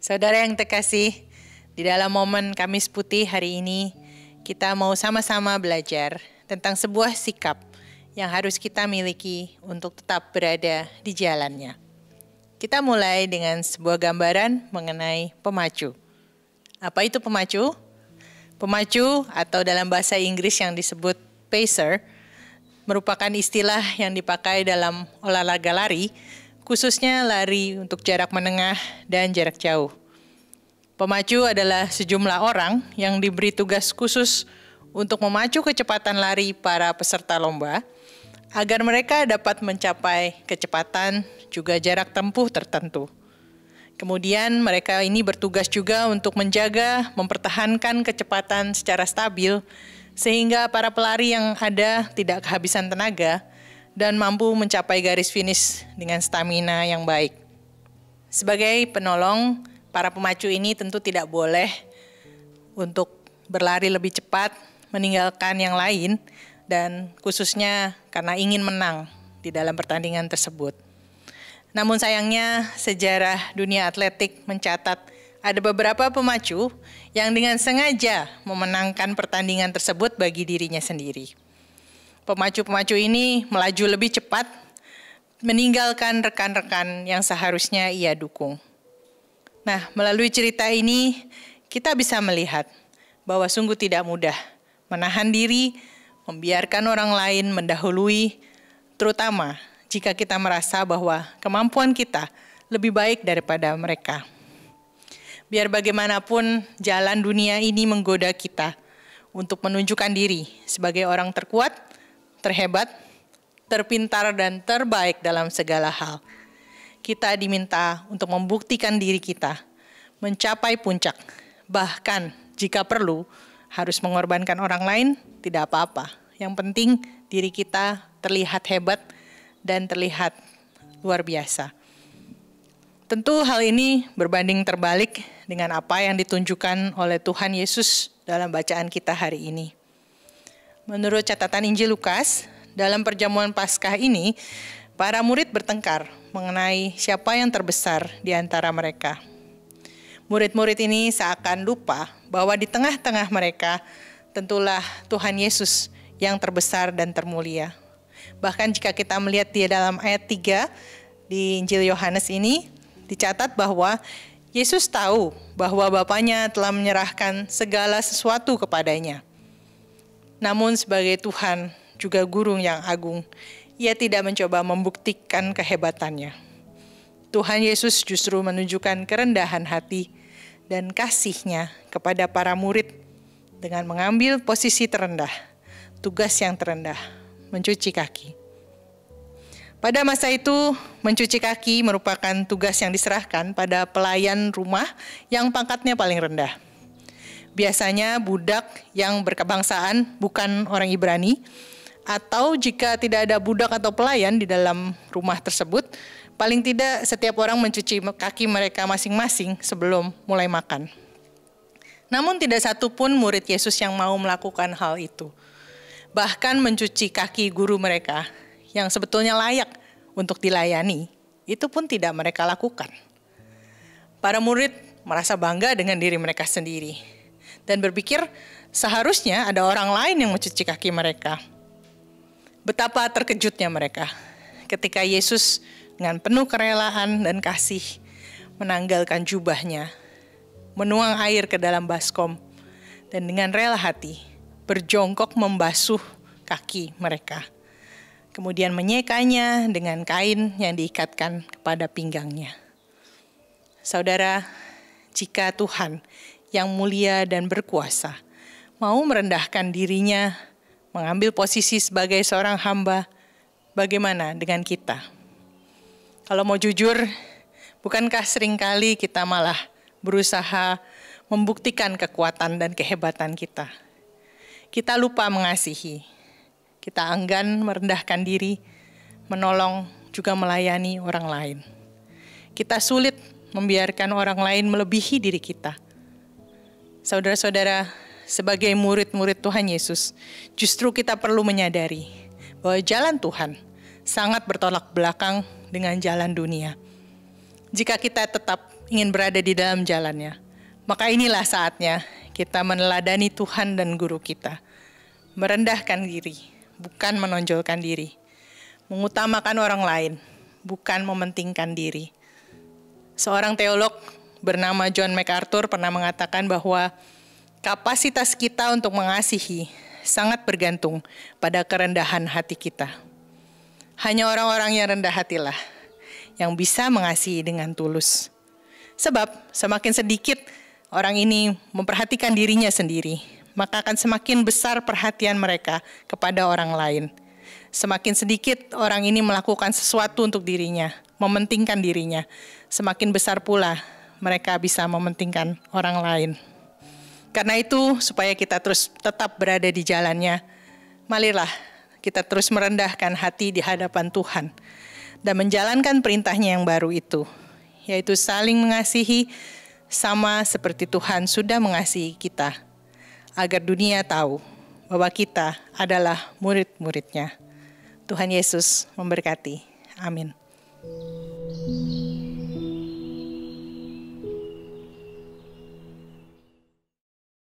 Saudara yang terkasih, di dalam momen Kamis Putih hari ini, kita mau sama-sama belajar tentang sebuah sikap yang harus kita miliki untuk tetap berada di jalannya. Kita mulai dengan sebuah gambaran mengenai pemacu. Apa itu pemacu? Pemacu atau dalam bahasa Inggris yang disebut pacer merupakan istilah yang dipakai dalam olahraga lari, khususnya lari untuk jarak menengah dan jarak jauh. Pemacu adalah sejumlah orang yang diberi tugas khusus untuk memacu kecepatan lari para peserta lomba agar mereka dapat mencapai kecepatan juga jarak tempuh tertentu. Kemudian mereka ini bertugas juga untuk menjaga, mempertahankan kecepatan secara stabil sehingga para pelari yang ada tidak kehabisan tenaga dan mampu mencapai garis finish dengan stamina yang baik. Sebagai penolong, para pemacu ini tentu tidak boleh untuk berlari lebih cepat, meninggalkan yang lain, dan khususnya karena ingin menang di dalam pertandingan tersebut. Namun sayangnya sejarah dunia atletik mencatat ada beberapa pemacu yang dengan sengaja memenangkan pertandingan tersebut bagi dirinya sendiri. Pemacu-pemacu ini melaju lebih cepat, meninggalkan rekan-rekan yang seharusnya ia dukung. Nah, melalui cerita ini kita bisa melihat bahwa sungguh tidak mudah menahan diri, membiarkan orang lain mendahului, terutama jika kita merasa bahwa kemampuan kita lebih baik daripada mereka. Biar bagaimanapun jalan dunia ini menggoda kita untuk menunjukkan diri sebagai orang terkuat, terhebat, terpintar dan terbaik dalam segala hal. Kita diminta untuk membuktikan diri kita mencapai puncak, bahkan jika perlu harus mengorbankan orang lain, tidak apa-apa. Yang penting diri kita terlihat hebat dan terlihat luar biasa. Tentu hal ini berbanding terbalik dengan apa yang ditunjukkan oleh Tuhan Yesus dalam bacaan kita hari ini. Menurut catatan Injil Lukas, dalam perjamuan Paskah ini, para murid bertengkar mengenai siapa yang terbesar di antara mereka. Murid-murid ini seakan lupa bahwa di tengah-tengah mereka tentulah Tuhan Yesus yang terbesar dan termulia. Bahkan jika kita melihat dia dalam ayat 3 di Injil Yohanes ini dicatat bahwa Yesus tahu bahwa Bapaknya telah menyerahkan segala sesuatu kepadanya. Namun sebagai Tuhan juga guru yang agung, ia tidak mencoba membuktikan kehebatannya. Tuhan Yesus justru menunjukkan kerendahan hati dan kasihnya kepada para murid dengan mengambil posisi terendah, tugas yang terendah, mencuci kaki. Pada masa itu, mencuci kaki merupakan tugas yang diserahkan pada pelayan rumah yang pangkatnya paling rendah. Biasanya budak yang berkebangsaan bukan orang Ibrani, atau jika tidak ada budak atau pelayan di dalam rumah tersebut, paling tidak setiap orang mencuci kaki mereka masing-masing sebelum mulai makan. Namun tidak satu pun murid Yesus yang mau melakukan hal itu bahkan mencuci kaki guru mereka yang sebetulnya layak untuk dilayani, itu pun tidak mereka lakukan. Para murid merasa bangga dengan diri mereka sendiri dan berpikir seharusnya ada orang lain yang mencuci kaki mereka. Betapa terkejutnya mereka ketika Yesus dengan penuh kerelaan dan kasih menanggalkan jubahnya, menuang air ke dalam baskom, dan dengan rela hati berjongkok membasuh kaki mereka. Kemudian menyekanya dengan kain yang diikatkan kepada pinggangnya. Saudara, jika Tuhan yang mulia dan berkuasa mau merendahkan dirinya, mengambil posisi sebagai seorang hamba, bagaimana dengan kita? Kalau mau jujur, bukankah seringkali kita malah berusaha membuktikan kekuatan dan kehebatan kita? Kita lupa mengasihi. Kita enggan merendahkan diri, menolong, juga melayani orang lain. Kita sulit membiarkan orang lain melebihi diri kita. Saudara-saudara, sebagai murid-murid Tuhan Yesus, justru kita perlu menyadari bahwa jalan Tuhan sangat bertolak belakang dengan jalan dunia. Jika kita tetap ingin berada di dalam jalannya, maka inilah saatnya kita meneladani Tuhan dan guru kita. Merendahkan diri, bukan menonjolkan diri. Mengutamakan orang lain, bukan mementingkan diri. Seorang teolog bernama John MacArthur pernah mengatakan bahwa kapasitas kita untuk mengasihi sangat bergantung pada kerendahan hati kita. Hanya orang-orang yang rendah hatilah yang bisa mengasihi dengan tulus. Sebab semakin sedikit orang ini memperhatikan dirinya sendiri, maka akan semakin besar perhatian mereka kepada orang lain. Semakin sedikit orang ini melakukan sesuatu untuk dirinya, mementingkan dirinya, semakin besar pula mereka bisa mementingkan orang lain. Karena itu, supaya kita terus tetap berada di jalannya, malilah kita terus merendahkan hati di hadapan Tuhan dan menjalankan perintahnya yang baru itu, yaitu saling mengasihi, sama seperti Tuhan sudah mengasihi kita, agar dunia tahu bahwa kita adalah murid-muridnya. Tuhan Yesus memberkati. Amin.